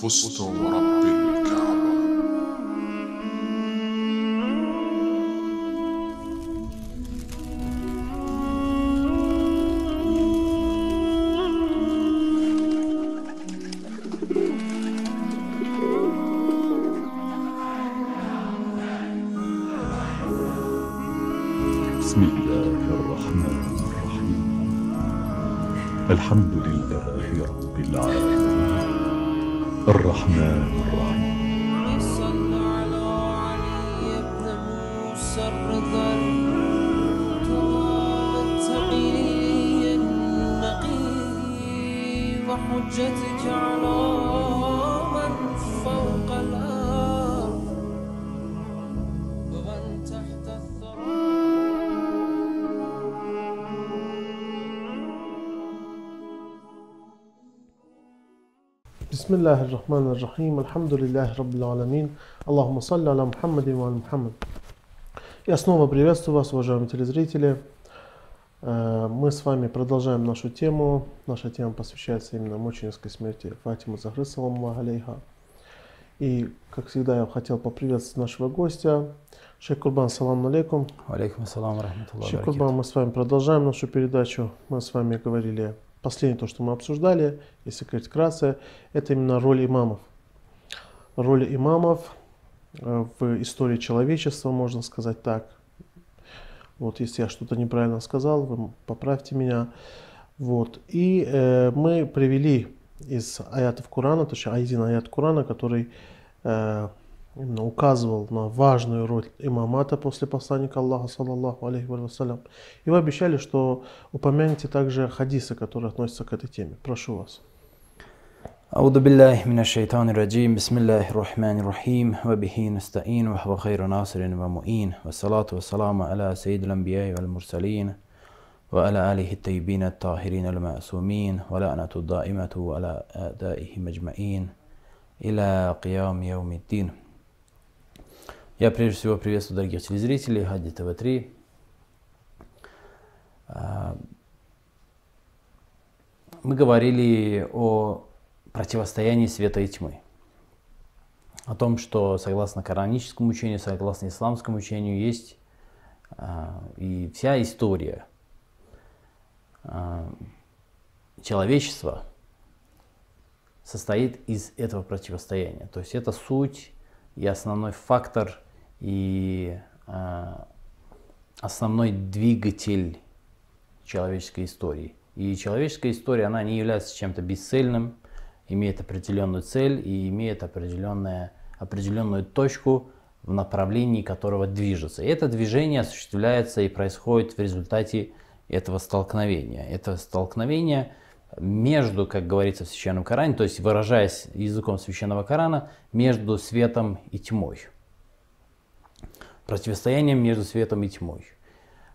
فزت وربي الحمد لله رب العالمين الرحمن الرحيم على علي بن موسى الرضا النقي وحجتك على بسم الله الرحمن الرحيم الحمد لله رب العالمين اللهم صل على محمد وعلى محمد Я снова приветствую вас, уважаемые телезрители. Э, мы с вами продолжаем нашу тему. Наша тема посвящается именно мученической смерти Фатимы Захры, саламу алейха. И, как всегда, я хотел поприветствовать нашего гостя. Шейх Курбан, салам алейкум. Алейкум салам, рахматуллах. Шейх Курбан, мы с вами продолжаем нашу передачу. Мы с вами говорили последнее то, что мы обсуждали, если говорить вкратце, это именно роль имамов. Роль имамов э, в истории человечества, можно сказать так. Вот, если я что-то неправильно сказал, вы поправьте меня. Вот. И э, мы привели из аятов Курана, точнее, один аят Курана, который э, именно указывал на важную роль имамата после посланника Аллаха, саллаллаху алейхи вассалям. И вы обещали, что упомянете также хадисы, которые относятся к этой теме. Прошу вас. أعوذ بالله من الشيطان الرجيم بسم الله الرحمن الرحيم وبه نستعين وهو خير ناصر ومؤين والصلاة والسلام على سيد الأنبياء والمرسلين وعلى آله الطيبين الطاهرين المعصومين ولعنة الدائمة على أعدائهم مجمعين إلى قيام يوم الدين Я прежде всего приветствую дорогих телезрителей Гадди ТВ-3. А, мы говорили о противостоянии света и тьмы. О том, что согласно кораническому учению, согласно исламскому учению, есть а, и вся история а, человечества состоит из этого противостояния. То есть это суть и основной фактор – и э, основной двигатель человеческой истории. И человеческая история, она не является чем-то бесцельным, имеет определенную цель и имеет определенное, определенную точку, в направлении которого движется. И это движение осуществляется и происходит в результате этого столкновения. Это столкновение между, как говорится в Священном Коране, то есть выражаясь языком Священного Корана, между светом и тьмой противостоянием между светом и тьмой.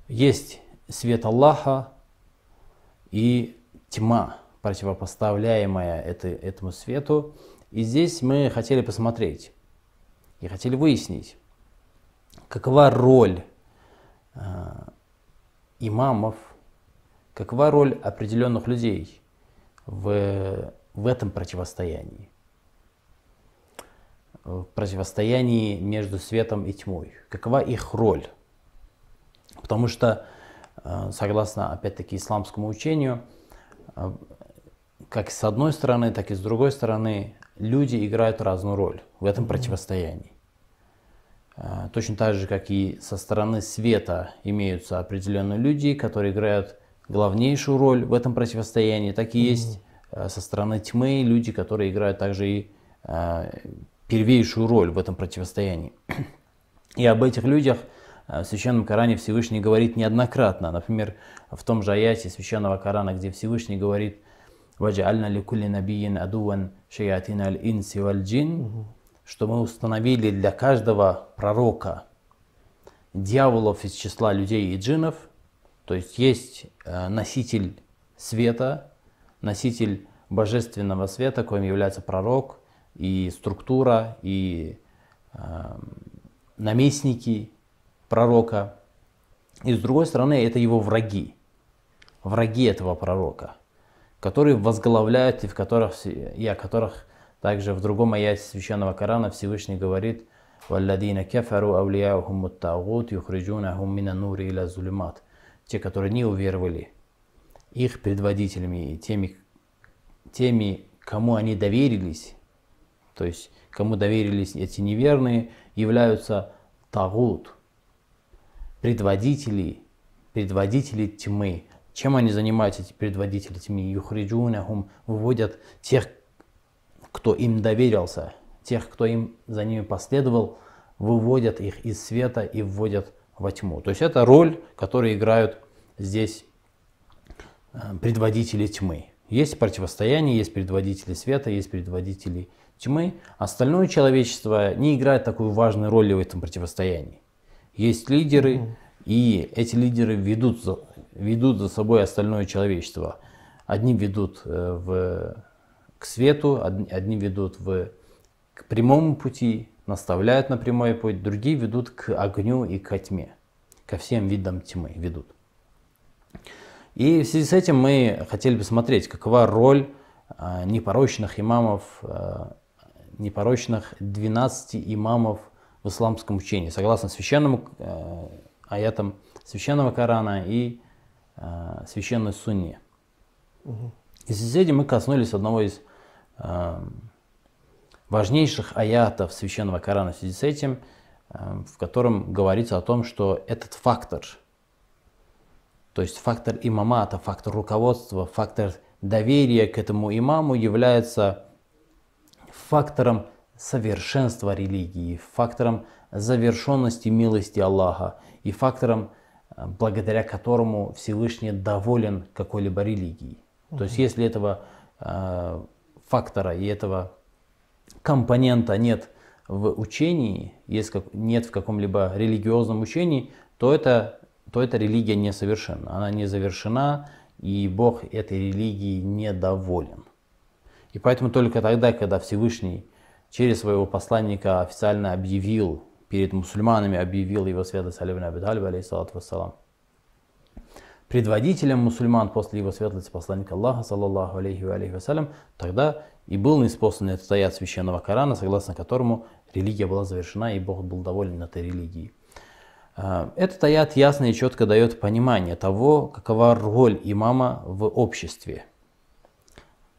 Есть свет Аллаха и тьма, противопоставляемая это, этому свету. И здесь мы хотели посмотреть и хотели выяснить, какова роль э, имамов, какова роль определенных людей в, в этом противостоянии. Э, в противостоянии между светом и тьмой? Какова их роль? Потому что, э, согласно, опять-таки, исламскому учению, э, как с одной стороны, так и с другой стороны, люди играют разную роль в этом противостоянии. Точно так же, как и со стороны света имеются определенные люди, которые играют главнейшую роль в этом противостоянии, так и есть со стороны тьмы люди, которые играют также и первейшую роль в этом противостоянии. И об этих людях э, в Священном Коране Всевышний говорит неоднократно. Например, в том же аяте Священного Корана, где Всевышний говорит «Ваджа'альна ликулли набиин адуан шаятин аль-инси валь-джин», что мы установили для каждого пророка дьяволов из числа людей и джинов, то есть есть э, носитель света, носитель божественного света, коим является пророк, и структура, и э, наместники пророка. И с другой стороны, это его враги, враги этого пророка, которые возглавляют и, в которых, и о которых также в другом аяте Священного Корана Всевышний говорит «Валладина кефару аулияухум муттагут юхриджунахум мина нури иля зулимат» Те, которые не уверовали, их предводителями и теми, теми, кому они доверились, то есть кому доверились эти неверные, являются тагут, предводители, предводители тьмы. Чем они занимаются, эти предводители тьмы? Юхриджунахум выводят тех, кто им доверился, тех, кто им за ними последовал, выводят их из света и вводят во тьму. То есть это роль, которую играют здесь э, предводители тьмы. Есть противостояние, есть предводители света, есть предводители тьмы тьмы, остальное человечество не играет такую важную роль в этом противостоянии. Есть лидеры, mm. и эти лидеры ведут за, ведут за собой остальное человечество. Одни ведут э, в, к свету, одни ведут в, к прямому пути, наставляют на прямой путь, другие ведут к огню и к тьме, ко всем видам тьмы ведут. И в связи с этим мы хотели бы смотреть, какова роль э, непорочных имамов э, непорочных 12 имамов в исламском учении, согласно священному э, аятам священного Корана и э, священной Сунне. Угу. И с этим мы коснулись одного из э, важнейших аятов священного Корана в связи с этим, э, в котором говорится о том, что этот фактор, то есть фактор имамата, фактор руководства, фактор доверия к этому имаму является фактором совершенства религии, фактором завершенности милости Аллаха и фактором, э, благодаря которому Всевышний доволен какой-либо религией. mm То есть если этого э, фактора и этого компонента нет в учении, есть как, нет в каком-либо религиозном учении, то, это, то эта религия несовершенна. Она не завершена, и Бог этой религии недоволен. И поэтому только тогда, когда Всевышний через своего посланника официально объявил, перед мусульманами объявил его светлость Али ибн Аби вассалам, предводителем мусульман после его светлости посланника Аллаха, саллаллаху алейхи ва алейхи вассалям, тогда и был неспослан этот аят священного Корана, согласно которому религия была завершена, и Бог был доволен этой религией. А, этот аят ясно и четко дает понимание того, какова роль имама в обществе –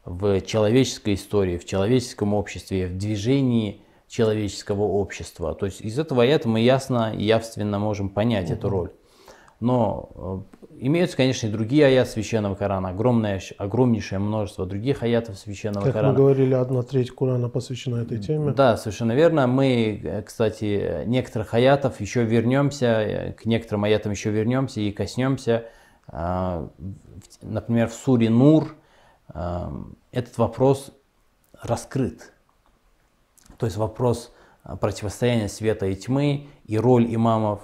в человеческой истории, в человеческом обществе, в движении человеческого общества. То есть из этого аята мы ясно и явственно можем понять угу. эту роль. Но э, имеются, конечно, и другие аяты Священного Корана, огромное, огромнейшее множество других аятов Священного как Корана. Как мы говорили, одна треть Корана посвящена этой теме. Да, совершенно верно. Мы, э, кстати, некоторых аятов еще вернемся, э, к некоторым аятам еще вернемся и коснемся. А, например, в суре Нур Эм, этот вопрос раскрыт. То есть вопрос э, противостояния света и тьмы и роль имамов,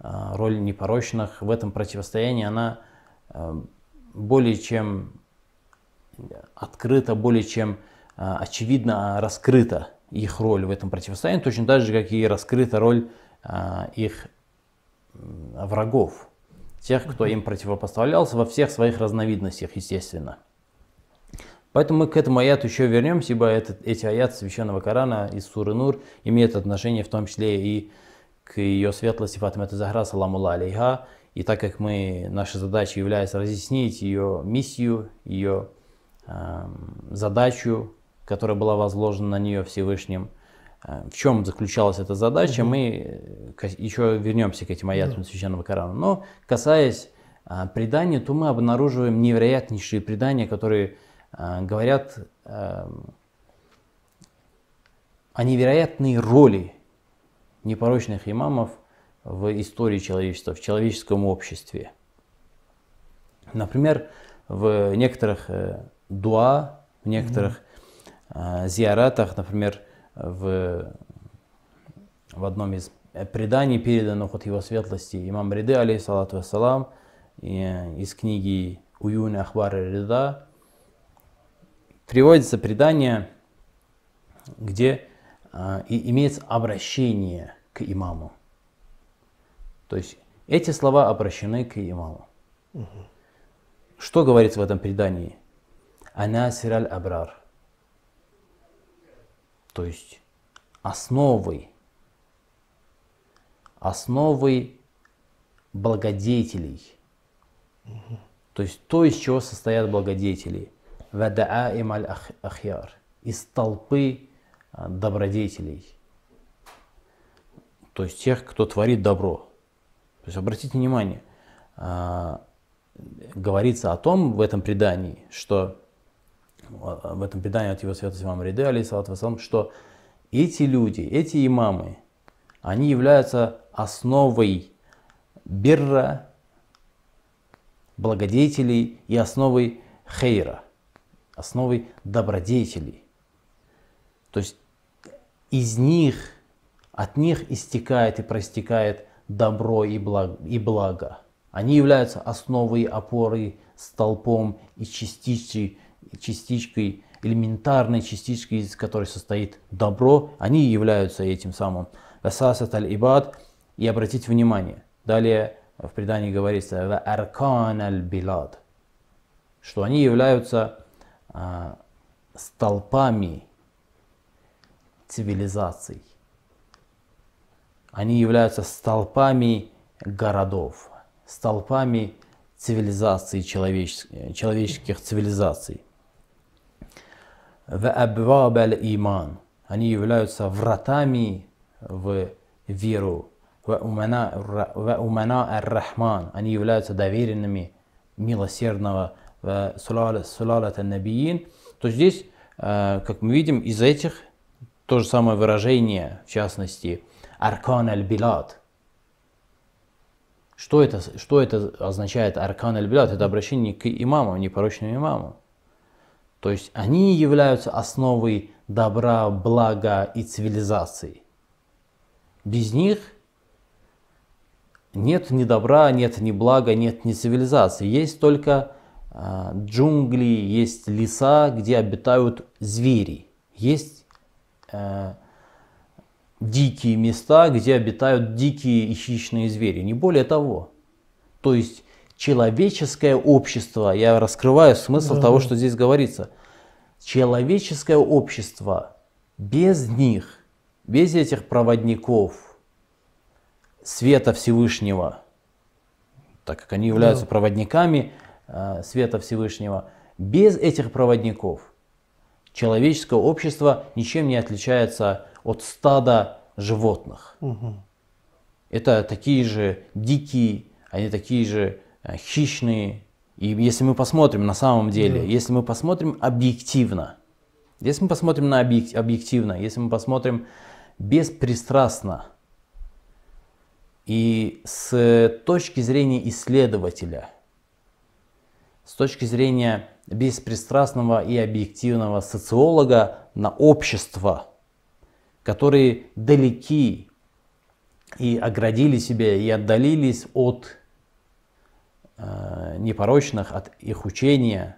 э, роль непорочных в этом противостоянии, она эм, более чем открыта, более чем э, очевидно раскрыта их роль в этом противостоянии, точно так же, как и раскрыта роль их врагов, тех, кто им противопоставлялся во всех своих разновидностях, естественно. Поэтому мы к этому аяту еще вернемся, ибо этот, эти аяты Священного Корана из Суры Нур имеют отношение в том числе и к ее светлости Фатимата Захра, саламула алейха. И так как мы, наша задача является разъяснить ее миссию, ее э, эм, задачу, которая была возложена на нее Всевышним, э, в чем заключалась эта задача, mm-hmm. мы э, еще вернемся к этим аятам mm Священного Корана. Но касаясь э, предания, то мы обнаруживаем невероятнейшие предания, которые а, говорят а, о невероятной роли непорочных имамов в истории человечества, в человеческом обществе. Например, в некоторых э, дуа, в некоторых а, зиаратах, например, в, в одном из преданий, переданных от его светлости имам Риды, алейхиссалату вассалам, э, из книги «Уюн Ахбар Рида», приводится предание, где э, и имеется обращение к имаму. То есть эти слова обращены к имаму. Угу. Что говорится в этом предании? Анасир аль-Абрар. То есть основой, основой благодетелей. Угу. То есть то, из чего состоят благодетели – вадаа им аль ахьяр, из толпы а, добродетелей, то есть тех, кто творит добро. То есть обратите внимание, а, говорится о том в этом предании, что а, в этом предании от его святости имам Риды, алейсалат вассалам, что эти люди, эти имамы, они являются основой бирра, благодетелей и основой хейра – основой добродетелей. То есть из них, от них истекает и проистекает добро и благо. И благо. Они являются основой, опорой, столпом и частичкой, частичкой элементарной частичкой, из которой состоит добро. Они являются этим самым. Васасат аль-ибад. И обратите внимание, далее в предании говорится аркан аль-билад, что они являются а, столпами цивилизаций. Они являются столпами городов, столпами цивилизаций, человеческих, человеческих цивилизаций. иман. Они являются вратами в веру. умана ар-рахман. Они являются доверенными милосердного в сулалат набиин, то здесь, э, как мы видим, из этих то же самое выражение, в частности, аркан аль-билад. Что это, что это означает аркан аль-билад? Это обращение к имамам, непорочному имамам. То есть они являются основой добра, блага и цивилизации. Без них нет ни добра, нет ни блага, нет ни цивилизации. Есть только а, джунгли, есть леса, где обитают звери, есть э, дикие места, где обитают дикие и хищные звери, не более того. То есть человеческое общество, я раскрываю смысл да. того, что здесь говорится, человеческое общество без них, без этих проводников света Всевышнего, так как они являются да. проводниками, Э, света Всевышнего, без этих проводников человеческое общество ничем не отличается от стада животных. Угу. Это такие же дикие, они такие же э, хищные. И если мы посмотрим на самом деле, да. если мы посмотрим объективно, если мы посмотрим на объект, объективно, если мы посмотрим беспристрастно и с точки зрения исследователя – с точки зрения беспристрастного и объективного социолога на общество, которые далеки и оградили себя и отдалились от э, непорочных, от их учения,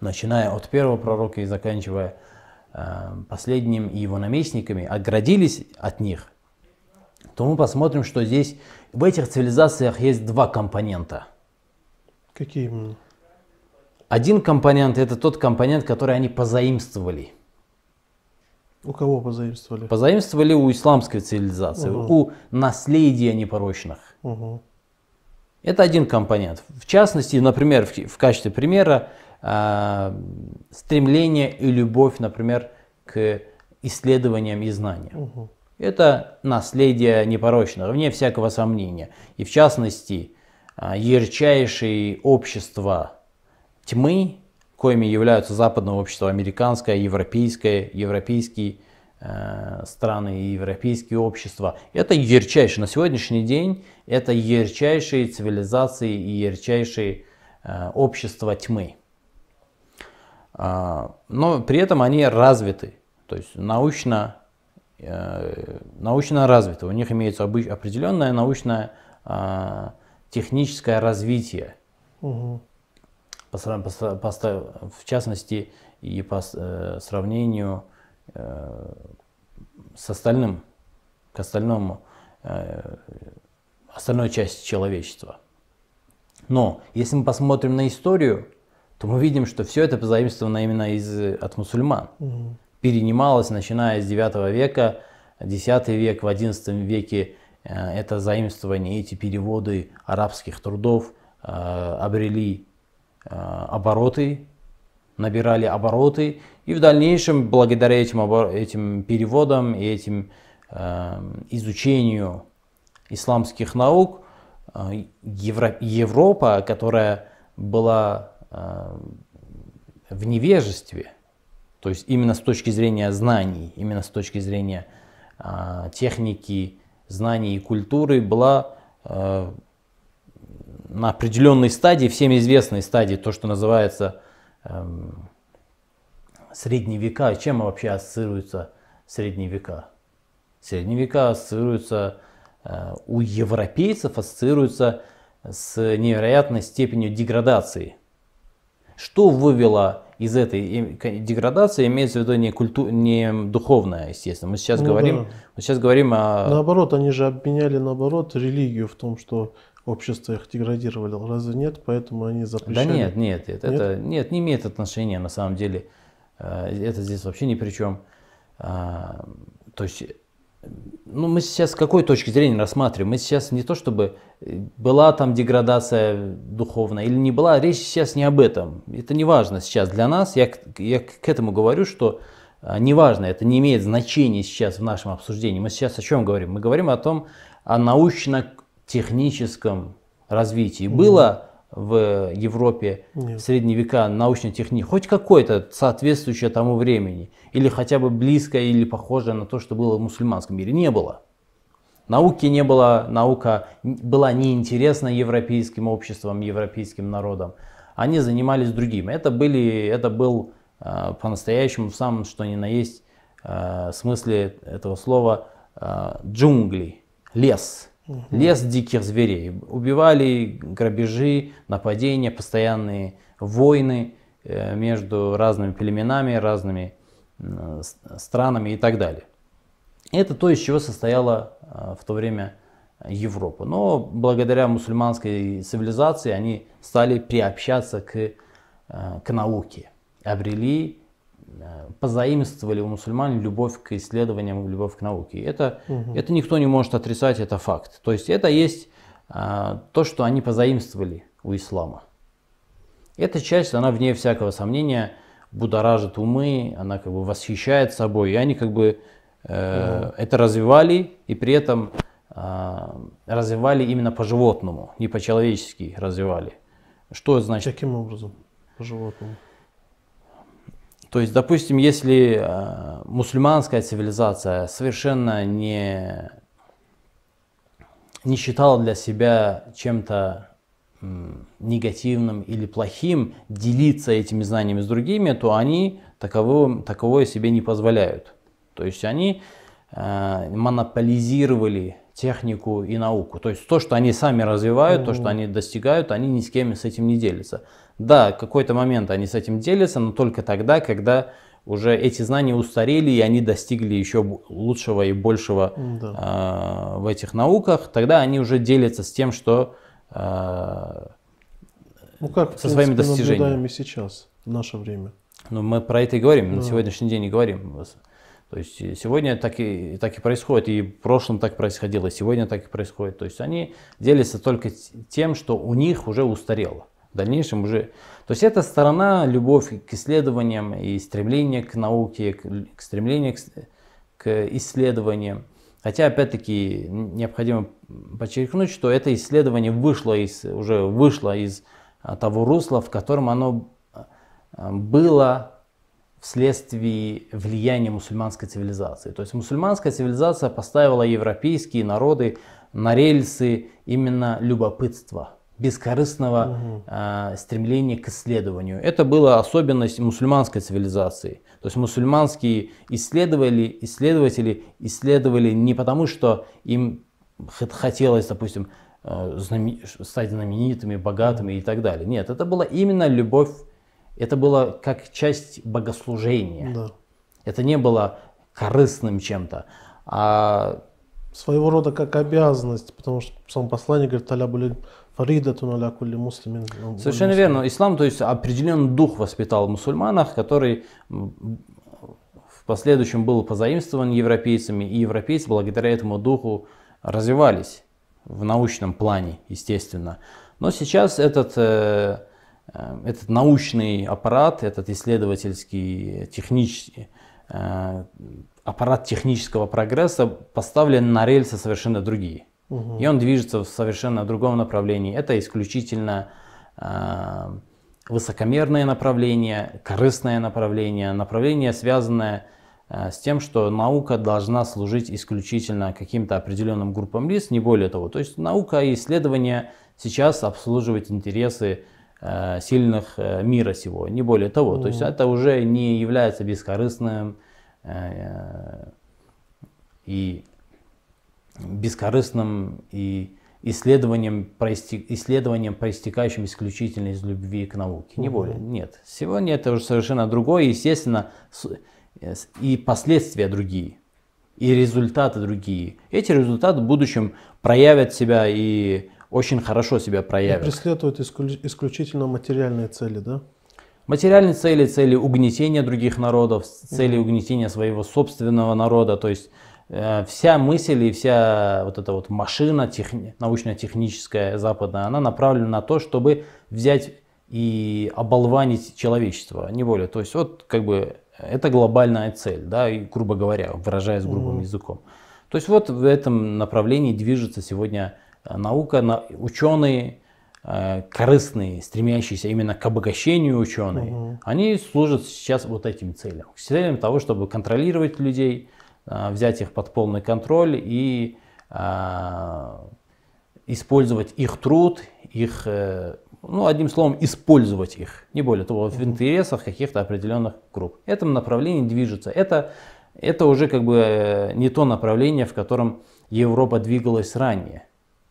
начиная от первого пророка и заканчивая э, последним и его наместниками, оградились от них, то мы посмотрим, что здесь в этих цивилизациях есть два компонента – Какие именно? Один компонент – это тот компонент, который они позаимствовали. У кого позаимствовали? Позаимствовали у исламской цивилизации, угу. у наследия непорочных. Угу. Это один компонент. В частности, например, в, в качестве примера, э, стремление и любовь, например, к исследованиям и знаниям. Угу. Это наследие непорочного, вне всякого сомнения. И в частности, а, ярчайшие общества тьмы, коими являются западное общество, американское, европейское, европейские э, страны и европейские общества. Это ярчайшие, на сегодняшний день, это ярчайшие цивилизации и ярчайшие э, общества тьмы. Э, но при этом они развиты, то есть научно, э, научно развиты. У них имеется определенная научная э, техническое развитие. Угу. По, по, по, в частности, и по э, сравнению э, с остальным, к остальному, э, остальной части человечества. Но если мы посмотрим на историю, то мы видим, что все это позаимствовано именно из, э, от мусульман. Угу. Перенималось, начиная с 9 века, 10 век, в 11 веке Э, это заимствование, эти переводы арабских трудов э, обрели э, обороты, набирали обороты, и в дальнейшем, благодаря этим, этим переводам и этим изучению исламских наук, Европа, которая была в невежестве, то есть именно с точки зрения знаний, именно с точки зрения техники, знаний и культуры была э, на определенной стадии, всем известной стадии, то, что называется э, эм, средние века. Чем вообще ассоциируются средние века? Средние века ассоциируются э, у европейцев ассоциируются с невероятной степенью деградации. Что вывело из этой деградации имеется в виду не, культу... не духовная, естественно. Мы сейчас, ну, говорим, да. мы сейчас говорим о... Наоборот, они же обменяли, наоборот, религию в том, что общество их деградировало. Разве нет? Поэтому они запрещали. Да нет, нет, это, нет, это, нет не имеет отношения на самом деле. Э, это здесь вообще ни при чем. А, то есть ну, мы сейчас с какой точки зрения рассматриваем? Мы сейчас не то, чтобы э, была там деградация духовная или не была, речь сейчас не об этом. Это не важно сейчас для нас. Я, я к этому говорю, что а, не важно, это не имеет значения сейчас в нашем обсуждении. Мы сейчас о чем говорим? Мы говорим о том, о научно-техническом развитии. Было в Европе Нет. в средние века научной техники, хоть какое-то соответствующее тому времени, или хотя бы близкое или похожее на то, что было в мусульманском мире, не было. Науки не было, наука была неинтересна европейским обществам, европейским народам. Они занимались другим. Это, были, это был э, по-настоящему в самом что ни на есть э, смысле этого слова э, джунгли, лес. Лес диких зверей. Убивали грабежи, нападения, постоянные войны э, между разными племенами, разными странами и так далее. Это то, из чего состояла а, в то время Европа. Но благодаря мусульманской цивилизации они стали приобщаться к, э, к науке, обрели Э, позаимствовали у мусульман любовь к исследованиям, любовь к науке. Это, угу. это никто не может отрицать, это факт. То есть это есть а, то, что они позаимствовали у ислама. Эта часть, она вне всякого сомнения будоражит умы, она как бы восхищает собой, и они как бы э, угу. это развивали, и при этом э, развивали именно по-животному, не по-человечески развивали. Что это значит? Каким образом по-животному? То есть, допустим, если э, мусульманская цивилизация совершенно не, не считала для себя чем-то негативным или плохим, делиться этими знаниями с другими, то они таковым, таковое себе не позволяют. То есть они э, монополизировали технику и науку. То есть то, что они сами развивают, mm-hmm. то, что они достигают, они ни с кем с этим не делятся. Да, какой-то момент они с этим делятся, но только тогда, когда уже эти знания устарели и они достигли еще лучшего и большего да. э, а, в этих науках, тогда они уже делятся с тем, что э, ну, как, со своими достижениями. Наблюдаем сейчас, в наше время. Ну, мы про это и говорим, да. на сегодняшний день и говорим. То есть сегодня так и, так и происходит, и в прошлом так происходило, сегодня так и происходит. То есть они делятся только тем, что у них уже устарело в дальнейшем уже... То есть эта сторона любовь к исследованиям и стремление к науке, к стремлению к, к исследованиям. Хотя, опять-таки, необходимо подчеркнуть, что это исследование вышло из, уже вышло из а, того русла, в котором оно а, было вследствие влияния мусульманской цивилизации. То есть мусульманская цивилизация поставила европейские народы на рельсы именно любопытства – бескорыстного угу. э, стремления к исследованию. Это была особенность мусульманской цивилизации. То есть мусульманские исследователи, исследователи исследовали не потому, что им хотелось, допустим, э, знаме стать знаменитыми, богатыми и так далее. Нет, это была именно любовь, это было как часть богослужения. Да. Это не было корыстным чем-то. А своего рода как обязанность, потому что сам послание говорит, аля были фаридату аля кули муслимин. Ну, Совершенно верно. Ислам, то есть определенный дух воспитал в мусульманах, который в последующем был позаимствован европейцами, и европейцы благодаря этому духу развивались в научном плане, естественно. Но сейчас этот, э, э, этот научный аппарат, этот исследовательский, технический, Э, аппарат технического прогресса поставлен на рельсы совершенно другие. Угу. И он движется в совершенно другом направлении. Это исключительно э, высокомерное направление, корыстное направление, направление, связанное э, с тем, что наука должна служить исключительно каким-то определенным группам лиц, не более того. То есть наука и исследования сейчас обслуживать интересы Э, сильных э, мира сего, не более того. Mm. То есть это уже не является бескорыстным э, и бескорыстным и исследованием, проистек, исследованием проистекающим исключительно из любви к науке. Не более. Нет. Сегодня это уже совершенно другое. Естественно, и последствия другие, и результаты другие. Эти результаты в будущем проявят себя и очень хорошо себя проявит. И преследует исключительно материальные цели, да? Материальные цели, цели угнетения других народов, цели угу. угнетения своего собственного народа. То есть э, вся мысль и вся вот эта вот машина техни- научно-техническая западная, она направлена на то, чтобы взять и оболванить человечество, а не более. То есть вот как бы это глобальная цель, да, и, грубо говоря, выражаясь грубым угу. языком. То есть вот в этом направлении движется сегодня наука, ученые, э, корыстные, стремящиеся именно к обогащению ученые, угу. они служат сейчас вот этим целям. К целям того, чтобы контролировать людей, э, взять их под полный контроль и э, использовать их труд, их, ну, одним словом, использовать их, не более того, в интересах каких-то определенных групп. В этом направлении движется. Это, это уже как бы не то направление, в котором Европа двигалась ранее.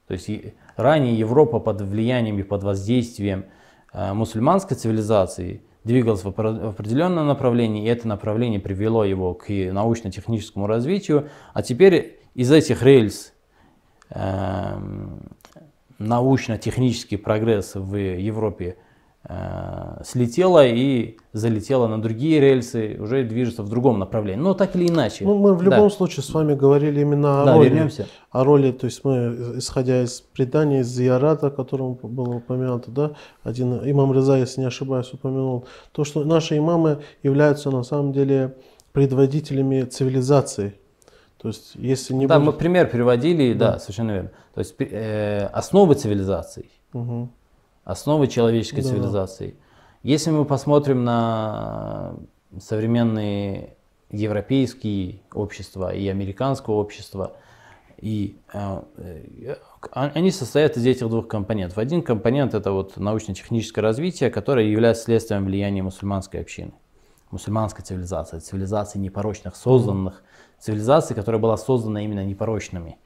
То есть ранее Европа под влиянием и под воздействием э, мусульманской цивилизации двигалась в определенном направлении, и это направление привело его к научно-техническому развитию. А теперь из этих рельс эм, научно-технический прогресс в Европе Э, слетела и залетела на другие рельсы, уже движется в другом направлении. Но так или иначе. Ну, мы в любом да. случае с вами говорили именно о да, роли. Вернемся. О роли, то есть мы, исходя из предания, из Ярата, о котором было упомянуто, да, один имам Реза, если не ошибаюсь, упомянул, то, что наши имамы являются на самом деле предводителями цивилизации. То есть, если не да, будет... мы пример приводили, да. да, совершенно верно. То есть э, основы цивилизации. Угу основы человеческой да. цивилизации. Если мы посмотрим на современные европейские общества и американского общества, и э, э они состоят из этих двух компонентов. Один компонент это вот научно-техническое развитие, которое является следствием влияния мусульманской общины, мусульманской цивилизации, цивилизации непорочных, созданных, цивилизации, которая была создана именно непорочными.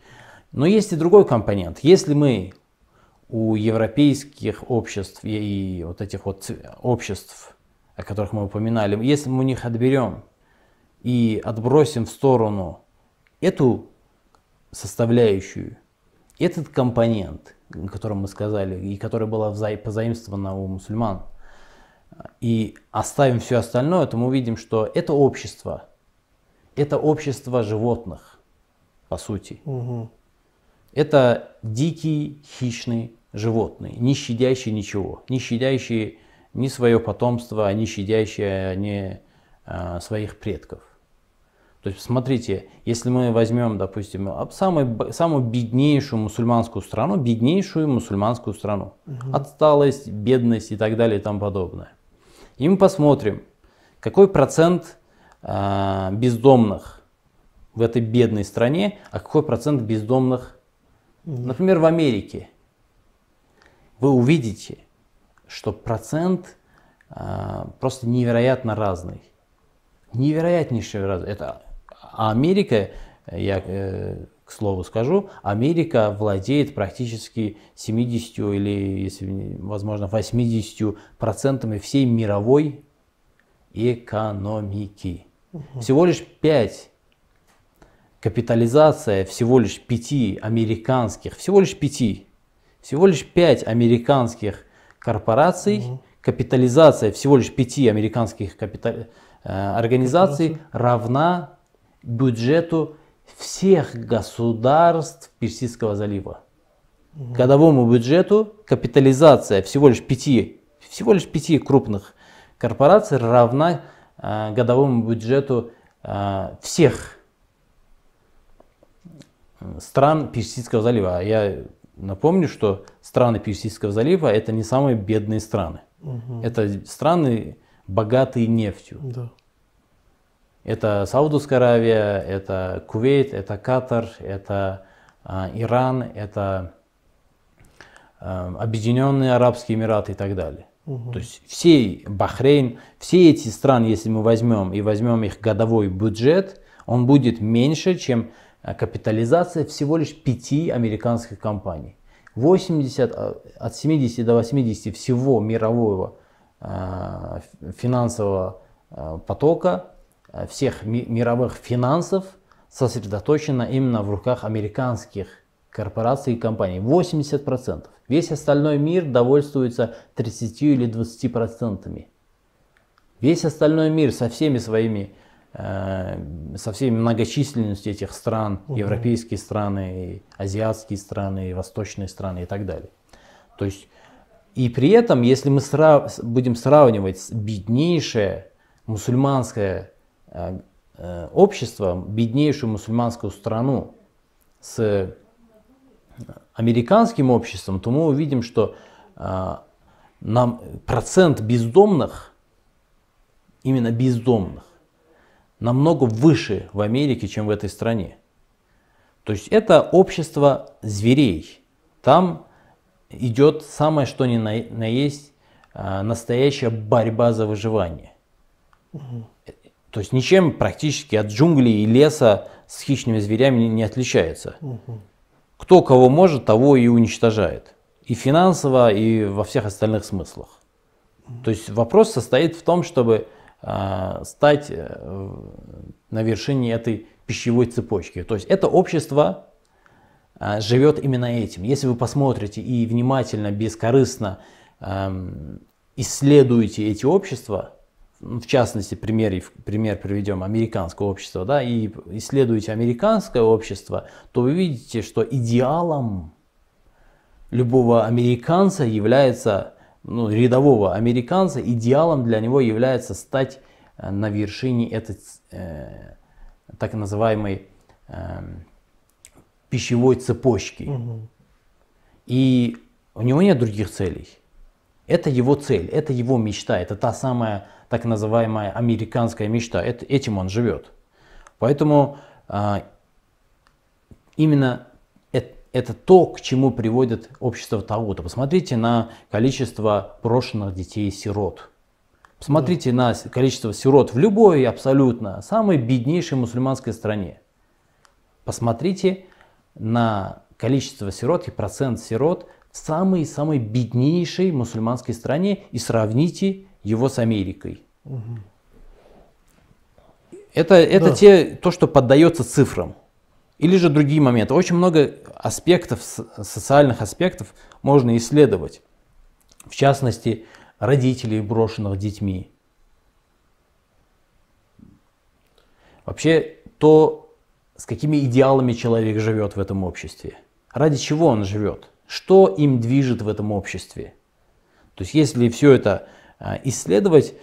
Но есть и другой компонент. Если мы у европейских обществ и вот этих вот обществ, о которых мы упоминали, если мы у них отберем и отбросим в сторону эту составляющую, этот компонент, о котором мы сказали, и который была вза- позаимствована у мусульман, и оставим все остальное, то мы увидим, что это общество, это общество животных, по сути. Угу. Это дикий хищный животные, не щадящие ничего, не щадящие ни свое потомство, не щадящие а, ни а, своих предков. То есть, смотрите, если мы возьмем, допустим, самую самую беднейшую мусульманскую страну, беднейшую мусульманскую страну, угу. отсталость, бедность и так далее и тому подобное, и мы посмотрим, какой процент э, бездомных в этой бедной стране, а какой процент бездомных, угу. например, в Америке – вы увидите, что процент э, просто невероятно разный. Невероятнейший раз. Это а Америка, я э, к слову скажу, Америка владеет практически 70 или, если возможно, 80 процентами всей мировой экономики. Угу. Всего лишь 5 капитализация всего лишь пяти американских, всего лишь пяти всего лишь 5 американских корпораций, угу. капитализация всего лишь 5 американских капитали... Э, организаций равна бюджету всех государств Персидского залива. Угу. Годовому бюджету капитализация всего лишь 5, всего лишь 5 крупных корпораций равна э, годовому бюджету э, всех э, стран Персидского залива. А я Напомню, что страны Персидского залива это не самые бедные страны. Угу. Это страны, богатые нефтью. Да. Это Саудовская Аравия, это Кувейт, это Катар, это э, Иран, это э, Объединенные Арабские Эмираты и так далее. Угу. То есть все Бахрейн, все эти страны, если мы возьмем и возьмем их годовой бюджет, он будет меньше, чем Э, капитализация всего лишь пяти американских компаний. 80, а, от 70 до 80 всего мирового э, финансового э, потока, э, всех ми мировых финансов сосредоточено именно в руках американских корпораций и компаний. 80%. Весь остальной мир довольствуется 30 или 20%. Весь остальной мир со всеми своими Э, со всей многочисленностью этих стран, угу. европейские страны, азиатские страны, восточные страны и так далее. То есть, и при этом, если мы срав- будем сравнивать беднейшее мусульманское э, э, общество, беднейшую мусульманскую страну с американским обществом, то мы увидим, что нам процент бездомных, именно бездомных, намного выше в Америке, чем в этой стране. То есть это общество зверей. Там идет самое что ни на, на есть а, настоящая борьба за выживание. Угу. То есть ничем практически от джунглей и леса с хищными зверями не отличается. Угу. Кто кого может, того и уничтожает. И финансово, и во всех остальных смыслах. Угу. То есть вопрос состоит в том, чтобы а, стать э, на вершине этой пищевой цепочки. То есть это общество а, живет именно этим. Если вы посмотрите и внимательно, бескорыстно эм, исследуете эти общества, в частности, пример, пример приведем американского общества, да, и исследуете американское общество, то вы видите, что идеалом любого американца является ну, рядового американца идеалом для него является стать э, на вершине этой э, так называемой э, пищевой цепочки. Угу. И у него нет других целей. Это его цель, это его мечта, это та самая так называемая американская мечта. Это, этим он живет. Поэтому э, именно это то, к чему приводит общество Таута. Посмотрите на количество брошенных детей-сирот. Посмотрите да. на количество сирот в любой абсолютно самой беднейшей мусульманской стране. Посмотрите на количество сирот и процент сирот в самой-самой беднейшей мусульманской стране и сравните его с Америкой. Угу. Это, это да. те, то, что поддается цифрам. Или же другие моменты. Очень много аспектов, социальных аспектов можно исследовать. В частности, родителей, брошенных детьми. Вообще, то, с какими идеалами человек живет в этом обществе. Ради чего он живет? Что им движет в этом обществе? То есть, если все это а, исследовать,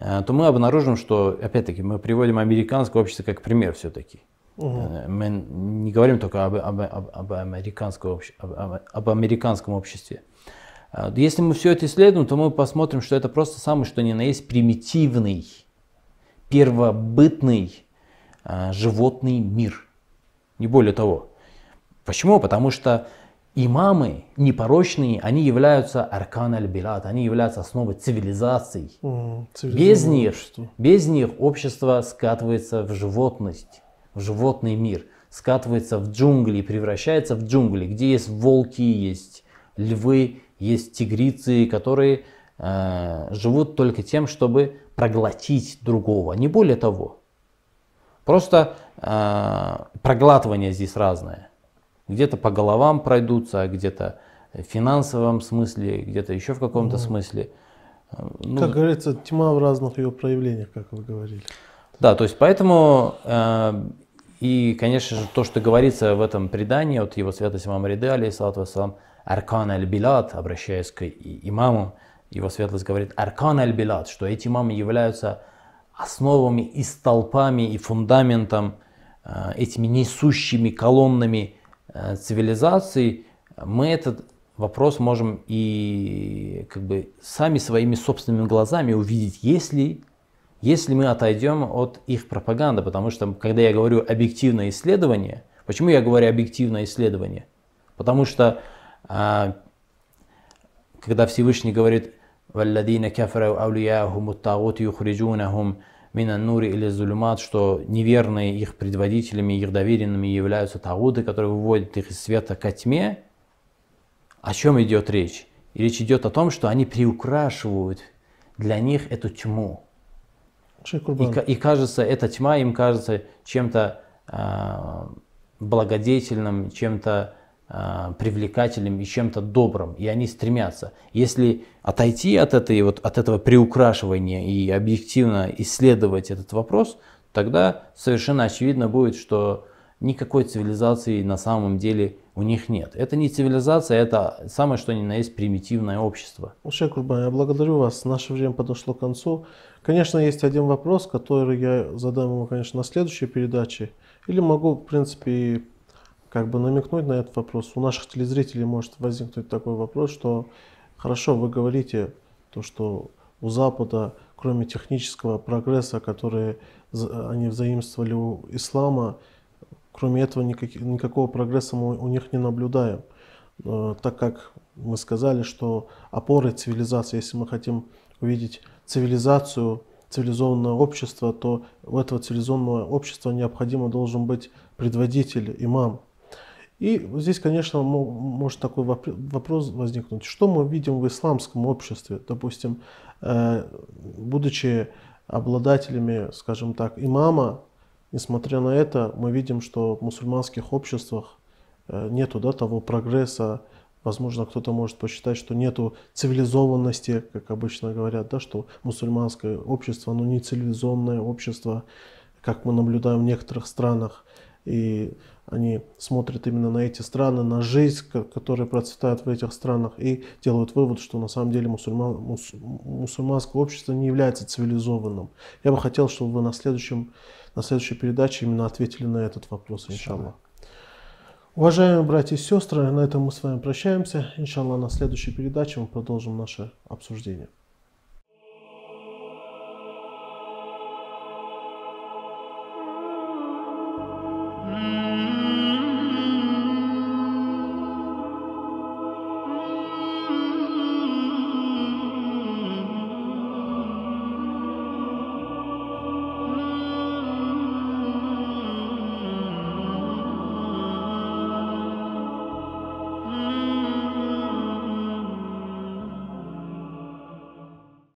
а, то мы обнаружим, что, опять-таки, мы приводим американское общество как пример все-таки – Угу. Мы не говорим только об, об, об, об, американском, об, об американском обществе. А если мы все это исследуем, то мы посмотрим, что это просто самый что ни на есть примитивный, первобытный э, животный мир. Не более того. Почему? Потому что имамы непорочные, они являются аркан аль-билат, они являются основой цивилизаций. Угу, без, них, без них общество скатывается в животность в животный мир, скатывается в джунгли и превращается в джунгли, где есть волки, есть львы, есть тигрицы, которые э, живут только тем, чтобы проглотить другого, не более того. Просто э, проглатывание здесь разное. Где-то по головам пройдутся, где-то в финансовом смысле, где-то еще в каком-то mm. смысле. Э, ну, как говорится, тьма в разных ее проявлениях, как вы говорили. Да, то есть поэтому э, и, конечно же, то, что говорится в этом предании вот его святости имама Риды, алейхиссалату вассалам, аркан аль-билат, обращаясь к имаму, его светлость говорит аркан аль-билат, что эти имамы являются основами и столпами, и фундаментом, э, этими несущими колоннами э, цивилизации, мы этот вопрос можем и как бы сами своими собственными глазами увидеть, если если мы отойдем от их пропаганды, потому что когда я говорю объективное исследование, почему я говорю объективное исследование? Потому что а, когда Всевышний говорит «Валладина что неверные их предводителями, их доверенными являются тагуты, которые выводят их из света ко тьме, о чем идет речь? И речь идет о том, что они приукрашивают для них эту тьму. И, и кажется, эта тьма им кажется чем-то э, благодетельным, чем-то э, привлекательным и чем-то добрым. И они стремятся. Если отойти от, этой, вот, от этого приукрашивания и объективно исследовать этот вопрос, тогда совершенно очевидно будет, что никакой цивилизации на самом деле у них нет. Это не цивилизация, это самое что ни на есть примитивное общество. Ну, Шейх Курбан, я благодарю вас. Наше время подошло к концу. Конечно, есть один вопрос, который я задам ему, конечно, на следующей передаче. Или могу, в принципе, как бы намекнуть на этот вопрос. У наших телезрителей может возникнуть такой вопрос, что хорошо, вы говорите то, что у Запада, кроме технического прогресса, который они взаимствовали у ислама, Кроме этого, никак, никакого прогресса мы у них не наблюдаем, э, так как мы сказали, что опорой цивилизации, если мы хотим увидеть цивилизацию, цивилизованное общество, то у этого цивилизованного общества необходимо должен быть предводитель, имам. И здесь, конечно, может такой вопрос возникнуть. Что мы видим в исламском обществе? Допустим, э, будучи обладателями, скажем так, имама, Несмотря на это, мы видим, что в мусульманских обществах э, нету да, того прогресса, возможно, кто-то может посчитать, что нету цивилизованности, как обычно говорят, да, что мусульманское общество, оно не цивилизованное общество, как мы наблюдаем в некоторых странах. И они смотрят именно на эти страны, на жизнь, которая процветает в этих странах, и делают вывод, что на самом деле мусульман, мус, мусульманское общество не является цивилизованным. Я бы хотел, чтобы вы на следующем на следующей передаче именно ответили на этот вопрос, иншаллах. Уважаемые братья и сестры, на этом мы с вами прощаемся. Иншаллах, на следующей передаче мы продолжим наше обсуждение.